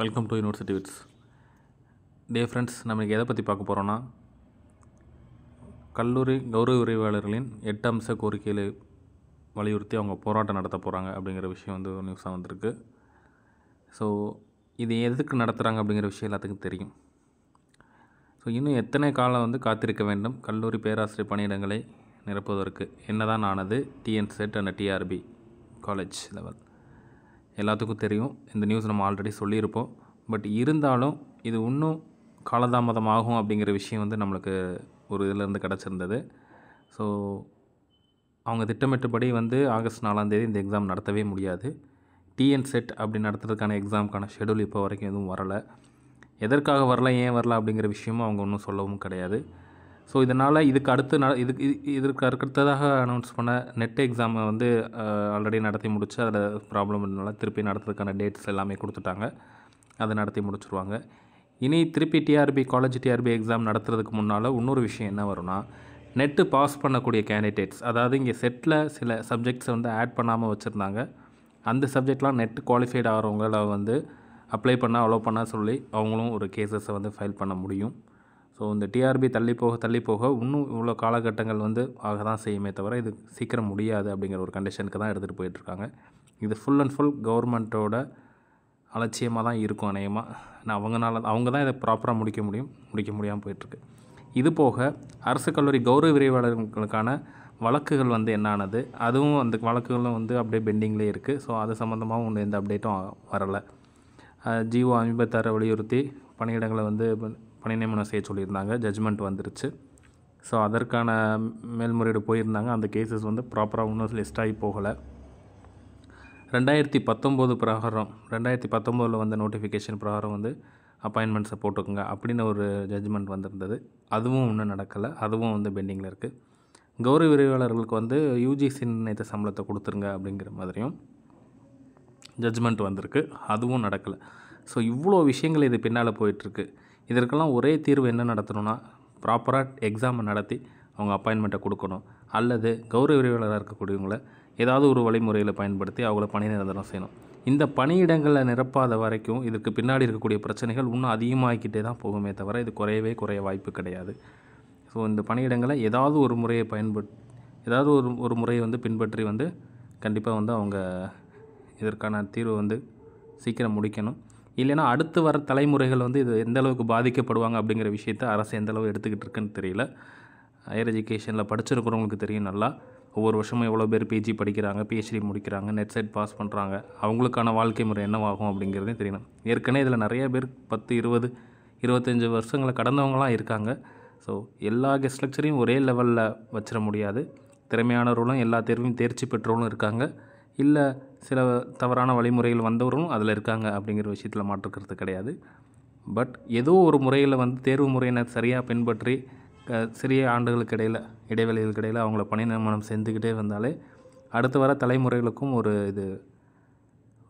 welcome to university wits day friends நம்ம எதை பற்றி பார்க்க போகிறோன்னா கல்லூரி கௌரவ உரிவாளர்களின் எட்டு அம்ச கோரிக்கைகளை வலியுறுத்தி அவங்க போராட்டம் நடத்த போகிறாங்க அப்படிங்கிற விஷயம் வந்து ஒரு நியூஸாக வந்திருக்கு ஸோ இது எதுக்கு நடத்துகிறாங்க அப்படிங்கிற விஷயம் எல்லாத்துக்கும் தெரியும் ஸோ இன்னும் எத்தனை காலம் வந்து காத்திருக்க வேண்டும் கல்லூரி பேராசிரியர் பணியிடங்களை நிரப்புவதற்கு என்னதான் ஆனது TNSET and TRB college level எல்லாத்துக்கும் தெரியும் இந்த நியூஸ் நம்ம ஆல்ரெடி சொல்லியிருப்போம் பட் இருந்தாலும் இது இன்னும் காலதாமதம் ஆகும் அப்படிங்கிற விஷயம் வந்து நம்மளுக்கு ஒரு இதிலேருந்து கிடச்சிருந்தது ஸோ அவங்க திட்டமிட்டபடி வந்து ஆகஸ்ட் நாலாந்தேதி இந்த எக்ஸாம் நடத்தவே முடியாது டிஎன் செட் அப்படி நடத்துறதுக்கான எக்ஸாமுக்கான ஷெடியூல் இப்போ வரைக்கும் எதுவும் வரலை எதற்காக வரல ஏன் வரல அப்படிங்கிற விஷயமும் அவங்க ஒன்றும் சொல்லவும் கிடையாது ஸோ இதனால் இதுக்கு அடுத்து ந இதுக்கு இதற்கு அடுத்ததாக அனௌன்ஸ் பண்ண நெட் எக்ஸாமை வந்து ஆல்ரெடி நடத்தி முடித்து அதில் ப்ராப்ளம் இருந்தனால திருப்பி நடத்துறதுக்கான டேட்ஸ் எல்லாமே கொடுத்துட்டாங்க அதை நடத்தி முடிச்சுருவாங்க இனி திருப்பி டிஆர்பி காலேஜ் டிஆர்பி எக்ஸாம் நடத்துறதுக்கு முன்னால் இன்னொரு விஷயம் என்ன வரும்னா நெட்டு பாஸ் பண்ணக்கூடிய கேண்டிடேட்ஸ் அதாவது இங்கே செட்டில் சில சப்ஜெக்ட்ஸை வந்து ஆட் பண்ணாமல் வச்சுருந்தாங்க அந்த சப்ஜெக்ட்லாம் நெட்டு குவாலிஃபைட் ஆகிறவங்கள வந்து அப்ளை பண்ணால் அலோவ் பண்ணால் சொல்லி அவங்களும் ஒரு கேசஸை வந்து ஃபைல் பண்ண முடியும் ஸோ இந்த டிஆர்பி தள்ளி போக தள்ளி போக இன்னும் இவ்வளோ காலகட்டங்கள் வந்து ஆக தான் செய்யுமே தவிர இது சீக்கிரம் முடியாது அப்படிங்கிற ஒரு கண்டிஷனுக்கு தான் எடுத்துகிட்டு போயிட்டுருக்காங்க இது ஃபுல் அண்ட் ஃபுல் கவர்மெண்ட்டோட அலட்சியமாக தான் இருக்கும் அநேகமாக நான் அவங்கனால அவங்க தான் இதை ப்ராப்பராக முடிக்க முடியும் முடிக்க முடியாமல் போயிட்டுருக்கு இது போக அரசு கல்லூரி கௌரவ விரைவாளர்களுக்கான வழக்குகள் வந்து என்னானது அதுவும் அந்த வழக்குகளும் வந்து அப்படியே பெண்டிங்லேயே இருக்குது ஸோ அது சம்மந்தமாகவும் ஒன்று எந்த அப்டேட்டும் வரலை ஜிஓ ஐம்பத்தாறு வலியுறுத்தி பணியிடங்களை வந்து பணிநியமனம் செய்ய சொல்லியிருந்தாங்க ஜட்ஜ்மெண்ட் வந்துருச்சு ஸோ அதற்கான மேல்முறையீடு போயிருந்தாங்க அந்த கேசஸ் வந்து ப்ராப்பராக ஒன்றும் லிஸ்ட் ஆகி போகலை ரெண்டாயிரத்தி பத்தொம்போது பிரகாரம் ரெண்டாயிரத்தி பத்தொம்போதில் வந்த நோட்டிஃபிகேஷன் பிரகாரம் வந்து அப்பாயின்மெண்ட்ஸை போட்டுக்கோங்க அப்படின்னு ஒரு ஜட்ஜ்மெண்ட் வந்திருந்தது அதுவும் இன்னும் நடக்கலை அதுவும் வந்து பெண்டிங்கில் இருக்குது கௌரவ விரைவாளர்களுக்கு வந்து யூஜிசி நிர்ணயத்தை சம்பளத்தை கொடுத்துருங்க அப்படிங்கிற மாதிரியும் ஜட்ஜ்மெண்ட் வந்திருக்கு அதுவும் நடக்கலை ஸோ இவ்வளோ விஷயங்கள் இது பின்னால் போயிட்டுருக்கு இதற்கெல்லாம் ஒரே தீர்வு என்ன நடத்தணும்னா ப்ராப்பராக எக்ஸாமை நடத்தி அவங்க அப்பாயின்மெண்ட்டை கொடுக்கணும் அல்லது கௌரவ விரிவாளராக இருக்கக்கூடியவங்கள ஏதாவது ஒரு வழிமுறையில் பயன்படுத்தி அவங்கள பணி நிரந்தரம் செய்யணும் இந்த பணியிடங்களை நிரப்பாத வரைக்கும் இதுக்கு பின்னாடி இருக்கக்கூடிய பிரச்சனைகள் இன்னும் அதிகமாகிக்கிட்டே தான் போகுமே தவிர இது குறையவே குறைய வாய்ப்பு கிடையாது ஸோ இந்த பணியிடங்களை ஏதாவது ஒரு முறையை பயன்பட் ஏதாவது ஒரு ஒரு முறையை வந்து பின்பற்றி வந்து கண்டிப்பாக வந்து அவங்க இதற்கான தீர்வை வந்து சீக்கிரம் முடிக்கணும் இல்லைனா அடுத்து வர தலைமுறைகள் வந்து இது எந்த அளவுக்கு பாதிக்கப்படுவாங்க அப்படிங்கிற விஷயத்த அரசு எந்த அளவு எடுத்துக்கிட்டு இருக்குன்னு தெரியல ஹையர் எஜுகேஷனில் படிச்சிருக்கிறவங்களுக்கு தெரியும் நல்லா ஒவ்வொரு வருஷமும் எவ்வளோ பேர் பிஜி படிக்கிறாங்க பிஹெச்டி முடிக்கிறாங்க நெட் செட் பாஸ் பண்ணுறாங்க அவங்களுக்கான வாழ்க்கை முறை என்னவாகும் அப்படிங்கிறதே தெரியணும் ஏற்கனவே இதில் நிறைய பேர் பத்து இருபது இருபத்தஞ்சி வருஷங்களை கடந்தவங்களாம் இருக்காங்க ஸோ எல்லா கெஸ்ட் ஒரே லெவலில் வச்சிட முடியாது திறமையானவர்களும் எல்லா தேர்வையும் தேர்ச்சி பெற்றவர்களும் இருக்காங்க இல்லை சில தவறான வழிமுறைகள் வந்தவர்களும் அதில் இருக்காங்க அப்படிங்கிற விஷயத்தில் மாற்றுக்கிறது கிடையாது பட் ஏதோ ஒரு முறையில் வந்து தேர்வு முறையினை சரியாக பின்பற்றி சிறிய ஆண்டுகளுக்கு இடையில் இடைவெளிகளுக்கு இடையில் அவங்கள பணி நியமனம் செஞ்சுக்கிட்டே வந்தாலே அடுத்து வர தலைமுறைகளுக்கும் ஒரு இது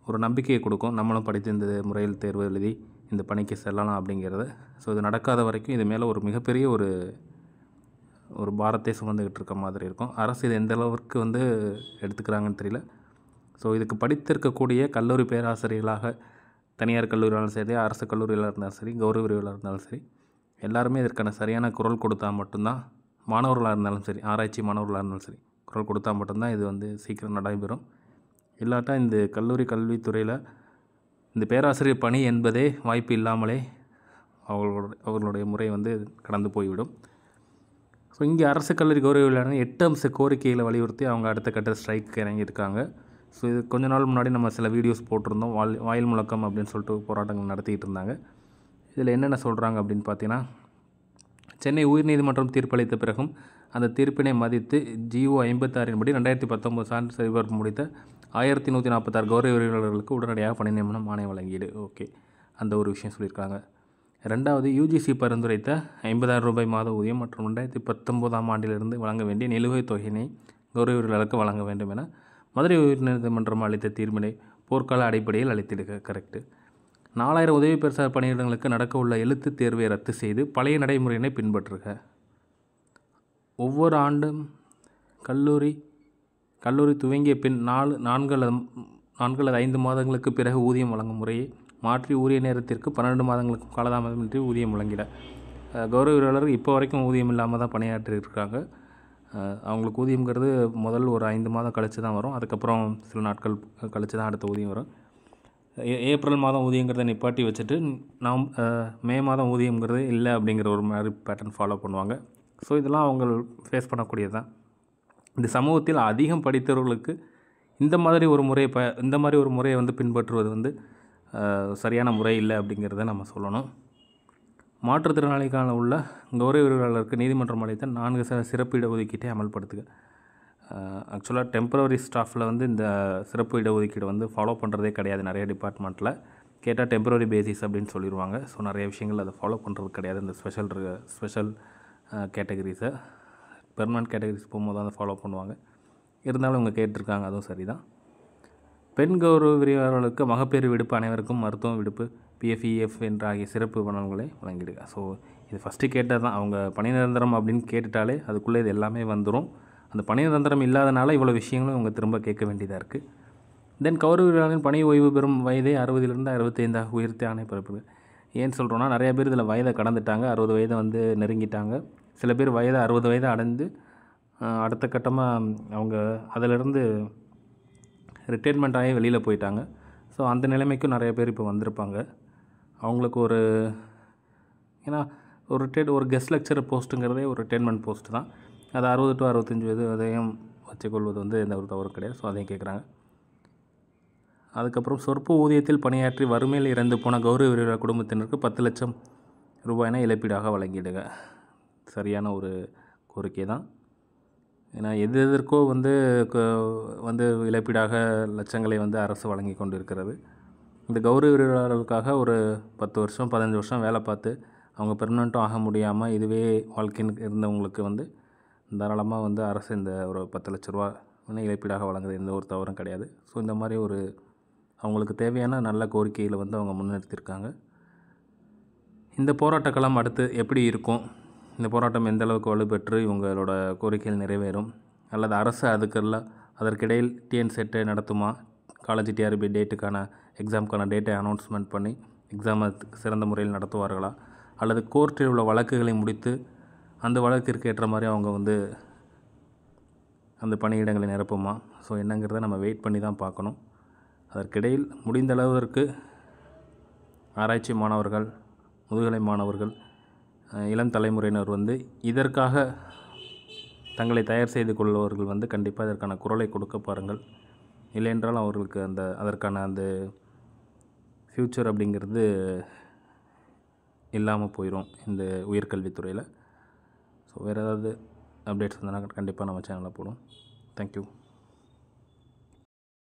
ஒரு நம்பிக்கையை கொடுக்கும் நம்மளும் படித்து இந்த முறையில் தேர்வு எழுதி இந்த பணிக்கு செல்லலாம் அப்படிங்கிறத ஸோ இது நடக்காத வரைக்கும் இது மேலே ஒரு மிகப்பெரிய ஒரு ஒரு பாரத்தை சுமந்துக்கிட்டு இருக்க மாதிரி இருக்கும் அரசு இது எந்த அளவுக்கு வந்து எடுத்துக்கிறாங்கன்னு தெரியல ஸோ இதுக்கு படித்திருக்கக்கூடிய கல்லூரி பேராசிரியர்களாக தனியார் கல்லூரியாலும் சரி அரசு கல்லூரியில் இருந்தாலும் சரி கௌரவ விரிவில் இருந்தாலும் சரி எல்லாருமே இதற்கான சரியான குரல் கொடுத்தா மட்டும்தான் மாணவர்களாக இருந்தாலும் சரி ஆராய்ச்சி மாணவர்களாக இருந்தாலும் சரி குரல் கொடுத்தா மட்டும்தான் இது வந்து சீக்கிரம் நடைபெறும் இல்லாட்டா இந்த கல்லூரி கல்வித்துறையில் இந்த பேராசிரியர் பணி என்பதே வாய்ப்பு இல்லாமலே அவர்களுடைய அவர்களுடைய முறை வந்து கடந்து போய்விடும் ஸோ இங்கே அரசு கல்லூரி கௌரவ விழாவினர் எட்டு அம்ச கோரிக்கைகளை வலியுறுத்தி அவங்க அடுத்த கட்ட ஸ்ட்ரைக்கு இறங்கியிருக்காங்க ஸோ இது கொஞ்ச நாள் முன்னாடி நம்ம சில வீடியோஸ் போட்டிருந்தோம் வாயில் வாயில் முழக்கம் அப்படின்னு சொல்லிட்டு போராட்டங்கள் நடத்திட்டு இருந்தாங்க இதில் என்னென்ன சொல்கிறாங்க அப்படின்னு பார்த்தீங்கன்னா சென்னை உயர்நீதிமன்றம் தீர்ப்பளித்த பிறகும் அந்த தீர்ப்பினை மதித்து ஜிஓ ஐம்பத்தாறின்படி ரெண்டாயிரத்தி பத்தொம்பது சான்று சரிபார்ப்பு முடித்த ஆயிரத்தி நூற்றி நாற்பத்தாறு கௌரவ உரிமையாளர்களுக்கு உடனடியாக பணி நியமனம் ஆணைய வழங்கிடு ஓகே அந்த ஒரு விஷயம் சொல்லியிருக்காங்க ரெண்டாவது யூஜிசி பரிந்துரைத்த ஐம்பதாயிரம் ரூபாய் மாத ஊதியம் மற்றும் ரெண்டாயிரத்தி பத்தொம்போதாம் ஆண்டிலிருந்து வழங்க வேண்டிய நிலுவைத் தொகையினை கௌரவர்களுக்கு வழங்க வேண்டும் என மதுரை உயர்நீதிமன்றம் அளித்த தீர்ப்பினை போர்க்கால அடிப்படையில் அளித்திருக்க கரெக்டு நாலாயிரம் உதவி பெருசார் பணியிடங்களுக்கு நடக்க உள்ள எழுத்து தேர்வை ரத்து செய்து பழைய நடைமுறையினை பின்பற்றுக ஒவ்வொரு ஆண்டும் கல்லூரி கல்லூரி துவங்கிய பின் நாலு நான்கு நான்கு அல்லது ஐந்து மாதங்களுக்கு பிறகு ஊதியம் வழங்கும் முறையை மாற்றி உரிய நேரத்திற்கு பன்னெண்டு மாதங்களுக்கும் காலதாமதமின்றி ஊதியம் வழங்கிட கௌரவ வீரர்கள் இப்போ வரைக்கும் ஊதியம் இல்லாமல் தான் இருக்காங்க அவங்களுக்கு ஊதியம்ங்கிறது முதல் ஒரு ஐந்து மாதம் கழித்து தான் வரும் அதுக்கப்புறம் சில நாட்கள் கழித்து தான் அடுத்த ஊதியம் வரும் ஏ ஏப்ரல் மாதம் ஊதியங்கிறத நிப்பாட்டி வச்சுட்டு நாம் மே மாதம் ஊதியங்கிறது இல்லை அப்படிங்கிற ஒரு மாதிரி பேட்டர்ன் ஃபாலோ பண்ணுவாங்க ஸோ இதெல்லாம் அவங்க ஃபேஸ் பண்ணக்கூடியது தான் இந்த சமூகத்தில் அதிகம் படித்தவர்களுக்கு இந்த மாதிரி ஒரு முறையை ப இந்த மாதிரி ஒரு முறையை வந்து பின்பற்றுவது வந்து சரியான முறை இல்லை அப்படிங்கிறத நம்ம சொல்லணும் மாற்றுத்திறனாளிக்கான உள்ள கௌரவ விரிவாளருக்கு நீதிமன்றம் அளித்த நான்கு ச சிறப்பு இடஒதுக்கீட்டை அமல்படுத்துக ஆக்சுவலாக டெம்பரவரி ஸ்டாஃபில் வந்து இந்த சிறப்பு இடஒதுக்கீடு வந்து ஃபாலோ பண்ணுறதே கிடையாது நிறைய டிபார்ட்மெண்ட்டில் கேட்டால் டெம்பரவரி பேசிஸ் அப்படின்னு சொல்லிடுவாங்க ஸோ நிறைய விஷயங்கள் அதை ஃபாலோ பண்ணுறது கிடையாது இந்த ஸ்பெஷல் ஸ்பெஷல் கேட்டகரிஸை பெர்மனன்ட் கேட்டகரிஸ் போகும்போது அதை ஃபாலோ பண்ணுவாங்க இருந்தாலும் அவங்க கேட்டிருக்காங்க அதுவும் சரி தான் பெண் கௌரவ விரிவாளர்களுக்கு மகப்பேறு விடுப்பு அனைவருக்கும் மருத்துவம் விடுப்பு பிஎஃப்இஎஃப் e என்ற ஆகிய சிறப்பு பணங்களை வழங்கிடுங்க ஸோ இது ஃபஸ்ட்டு கேட்டால் தான் அவங்க பணி நிரந்தரம் அப்படின்னு கேட்டுட்டாலே அதுக்குள்ளே இது எல்லாமே வந்துடும் அந்த பணி நிரந்தரம் இல்லாதனால இவ்வளோ விஷயங்களும் அவங்க திரும்ப கேட்க வேண்டியதாக இருக்குது தென் கௌரவ விரிவாளரின் பணி ஓய்வு பெறும் வயதை அறுபதுலேருந்து அறுபத்தைந்தாக உயர்த்தி ஆணை பிறப்புது ஏன்னு சொல்கிறோன்னா நிறைய பேர் இதில் வயதை கடந்துட்டாங்க அறுபது வயதை வந்து நெருங்கிட்டாங்க சில பேர் வயதை அறுபது வயதை அடைந்து அடுத்த கட்டமாக அவங்க அதிலிருந்து ரிட்டைர்மெண்ட் ஆகி வெளியில் போயிட்டாங்க ஸோ அந்த நிலைமைக்கும் நிறைய பேர் இப்போ வந்திருப்பாங்க அவங்களுக்கு ஒரு ஏன்னா ஒரு ரிட்டைர்ட் ஒரு கெஸ்ட் லெக்சர் போஸ்ட்டுங்கிறதே ஒரு ரிட்டைர்மெண்ட் போஸ்ட்டு தான் அது அறுபது டு அறுபத்தஞ்சி வயது அதையும் வச்சுக்கொள்வது வந்து எந்த ஒரு தவறு கிடையாது ஸோ அதையும் கேட்குறாங்க அதுக்கப்புறம் சொற்ப ஊதியத்தில் பணியாற்றி வறுமையில் இறந்து போன கௌரவ வீரர் குடும்பத்தினருக்கு பத்து லட்சம் ரூபாய்னா இழப்பீடாக வழங்கிடுங்க சரியான ஒரு கோரிக்கை தான் ஏன்னா எது எதற்கோ வந்து வந்து இழப்பீடாக லட்சங்களை வந்து அரசு வழங்கி கொண்டு இருக்கிறது இந்த கௌரவ விருதாளர்களுக்காக ஒரு பத்து வருஷம் பதினஞ்சு வருஷம் வேலை பார்த்து அவங்க பெர்மனண்ட்டும் ஆக முடியாமல் இதுவே வாழ்க்கைன்னு இருந்தவங்களுக்கு வந்து தாராளமாக வந்து அரசு இந்த ஒரு பத்து லட்ச ரூபா இழப்பீடாக வழங்குறது எந்த ஒரு தவறும் கிடையாது ஸோ இந்த மாதிரி ஒரு அவங்களுக்கு தேவையான நல்ல கோரிக்கையில் வந்து அவங்க முன்னெடுத்திருக்காங்க இந்த போராட்டக்களம் அடுத்து எப்படி இருக்கும் இந்த போராட்டம் எந்த அளவுக்கு வலுப்பெற்று இவங்களோட கோரிக்கைகள் நிறைவேறும் அல்லது அரசு அதுக்கல்ல அதற்கிடையில் டிஎன் செட்டை நடத்துமா காலேஜ் டிஆர்பி டேட்டுக்கான எக்ஸாமுக்கான டேட்டை அனௌன்ஸ்மெண்ட் பண்ணி எக்ஸாமை சிறந்த முறையில் நடத்துவார்களா அல்லது கோர்ட்டில் உள்ள வழக்குகளை முடித்து அந்த வழக்கிற்கு ஏற்ற மாதிரி அவங்க வந்து அந்த பணியிடங்களை நிரப்புமா ஸோ என்னங்கிறத நம்ம வெயிட் பண்ணி தான் பார்க்கணும் அதற்கிடையில் முடிந்த அளவிற்கு ஆராய்ச்சி மாணவர்கள் முதுகலை மாணவர்கள் இளம் தலைமுறையினர் வந்து இதற்காக தங்களை தயார் செய்து கொள்பவர்கள் வந்து கண்டிப்பாக அதற்கான குரலை கொடுக்க பாருங்கள் இல்லையென்றால் அவர்களுக்கு அந்த அதற்கான அந்த ஃப்யூச்சர் அப்படிங்கிறது இல்லாமல் போயிடும் இந்த உயர்கல்வித்துறையில் ஸோ வேறு ஏதாவது அப்டேட்ஸ் இருந்ததுன்னா கண்டிப்பாக நம்ம சேனலில் போடும் தேங்க்யூ